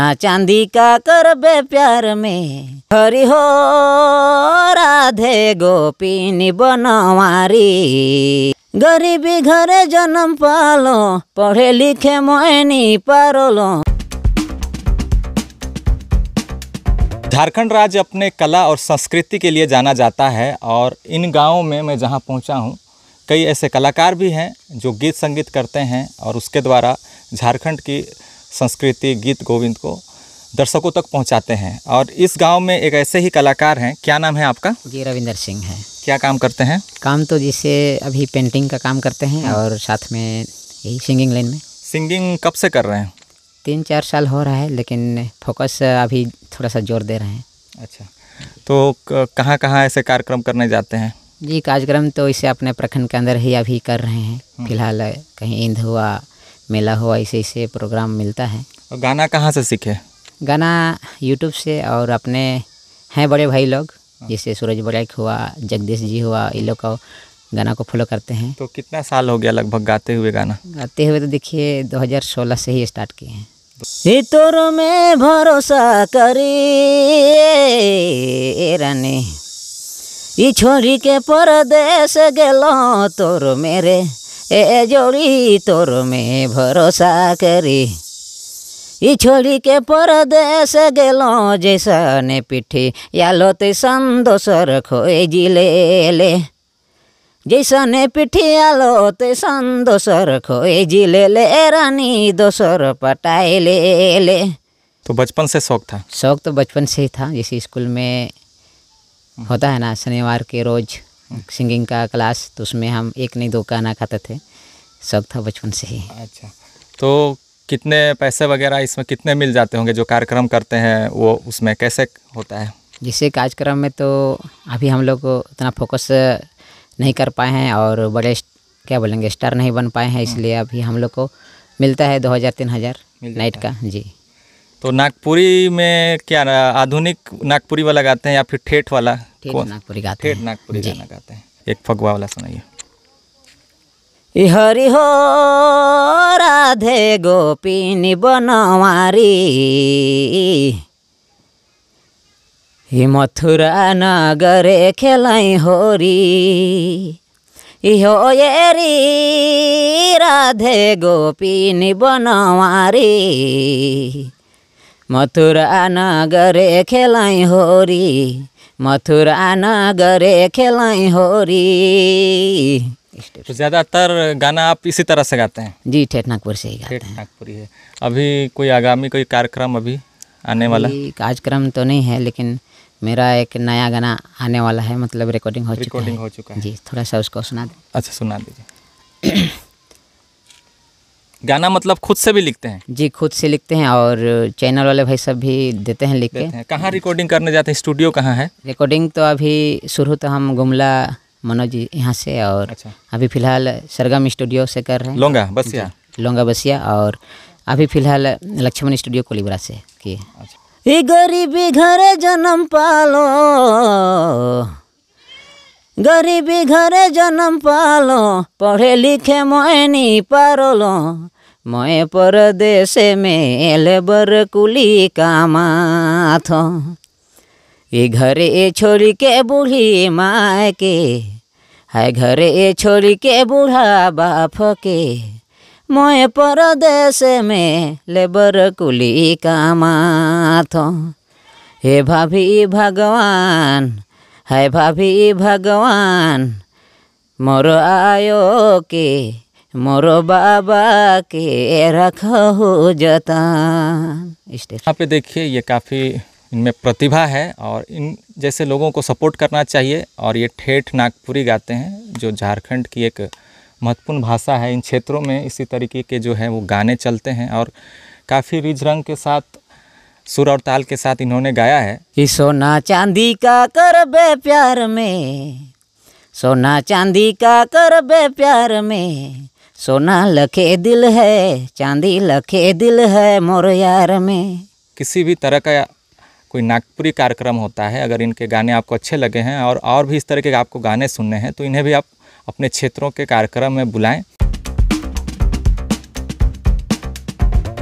ना चांदी का कर बे प्यार में हरि हो राधे गोपीनी बनवारी गरीबी घरे जन्म पालो पढ़े लिखे मोहनी पारोलो झारखंड राज्य अपने कला और संस्कृति के लिए जाना जाता है और इन गांवों में मैं जहां पहुंचा हूं कई ऐसे कलाकार भी हैं जो गीत संगीत करते हैं और उसके द्वारा झारखंड की संस्कृति गीत गोविंद को दर्शकों तक पहुंचाते हैं और इस गांव में एक ऐसे ही कलाकार हैं क्या नाम है आपका जी रविंदर सिंह है क्या काम करते हैं काम तो जिसे अभी पेंटिंग का काम करते हैं हाँ। और साथ में यही सिंगिंग लाइन में सिंगिंग कब से कर रहे हैं तीन चार साल हो रहा है लेकिन फोकस अभी थोड़ा सा जोर दे रहे हैं अच्छा तो कहाँ कहाँ ऐसे कार्यक्रम करने जाते हैं जी कार्यक्रम तो इसे अपने प्रखंड के अंदर ही अभी कर रहे हैं हाँ। फिलहाल कहीं इंद हुआ मेला हो ऐसे ऐसे प्रोग्राम मिलता है और गाना कहाँ से सीखे गाना यूट्यूब से और अपने हैं बड़े भाई लोग हाँ। जैसे सूरज बड़ैक हुआ जगदीश जी हुआ इन लोग का गाना को फॉलो करते हैं तो कितना साल हो गया लगभग गाते हुए गाना गाते हुए तो देखिए 2016 से ही स्टार्ट किए हैं तो- तोर में भरोसा करी रानी छोड़ी छोरी के परदेश गेलो तोर मेरे ए जोड़ी तोर में भरोसा करी ई छोड़ी के गलो जैसा ने पिठी या लो तैसन दोसर जिले ले जैसा ने पिठी आलो तैसन दोसर खोजी ले ले रानी दोसर पटाए ले ले तो बचपन से शौक था शौक तो बचपन से ही था जैसे स्कूल में होता है ना शनिवार के रोज़ सिंगिंग का क्लास तो उसमें हम एक नहीं दो गाना खाते थे शौक था बचपन से ही अच्छा तो कितने पैसे वगैरह इसमें कितने मिल जाते होंगे जो कार्यक्रम करते हैं वो उसमें कैसे होता है जैसे कार्यक्रम में तो अभी हम लोग उतना फोकस नहीं कर पाए हैं और बड़े क्या बोलेंगे स्टार नहीं बन पाए हैं इसलिए अभी हम लोग को मिलता है दो हज़ार तीन हज़ार नाइट का जी तो नागपुरी में क्या आधुनिक नागपुरी वाला गाते हैं या फिर ठेठ वाला ठेठ नागपुरी गाते ठेठ नागपुरी गाना गाते हैं एक फगवा वाला सुनाइए हरि हो राधे गोपीनी बनवारी हि मथुरा नगरे खेलाइ होरी इहो एरी राधे गोपिनी बनवारी मथुरा नगरे खेलाइ होरी मथुरा नगरे खेलाई होरी तो ज़्यादातर गाना आप इसी तरह से गाते हैं जी ठेठ नागपुर से ही गाते हैं नागपुरी है अभी कोई आगामी कोई कार्यक्रम अभी आने वाला कार्यक्रम तो नहीं है लेकिन मेरा एक नया गाना आने वाला है मतलब रिकॉर्डिंग हो हो चुका है जी थोड़ा सा उसको सुना दे अच्छा सुना दीजिए गाना मतलब खुद से भी लिखते हैं जी खुद से लिखते हैं और चैनल वाले भाई सब भी देते हैं लिख के हैं। कहाँ रिकॉर्डिंग करने जाते हैं स्टूडियो कहाँ है रिकॉर्डिंग तो अभी शुरू तो हम गुमला मनोज यहाँ से और अच्छा। अभी फिलहाल सरगम स्टूडियो से कर रहे हैं लोंगा बसिया लोंगा बसिया और अभी फिलहाल लक्ष्मण स्टूडियो कोलीबरा से किए अच्छा। गरीबी घर जन्म पालो গরিবি ঘরে জন্ম পালো পড়ে লিখে ময়নি পারলো মে পরদেশে মেলে কুলি কামাথ এ ঘরে এ ছোড়িকে বুড়ি মাকে হায় ঘরে এ ছোড়িকে বুড়া বাপকে মে পরদেশে লেবর কুলি কামাথ হে ভাবি ভগবান हाय भाभी भगवान मोर आयो के मोर बाबा के रखो जतन यहाँ पे देखिए ये काफ़ी इनमें प्रतिभा है और इन जैसे लोगों को सपोर्ट करना चाहिए और ये ठेठ नागपुरी गाते हैं जो झारखंड की एक महत्वपूर्ण भाषा है इन क्षेत्रों में इसी तरीके के जो है वो गाने चलते हैं और काफ़ी रिज रंग के साथ सुर और ताल के साथ इन्होंने गाया है कि सोना चांदी का कर बे प्यार में सोना चांदी का कर बे प्यार में सोना लखे दिल है चांदी लखे दिल है मोर यार में किसी भी तरह का कोई नागपुरी कार्यक्रम होता है अगर इनके गाने आपको अच्छे लगे हैं और और भी इस तरह के आपको गाने सुनने हैं तो इन्हें भी आप अपने क्षेत्रों के कार्यक्रम में बुलाएं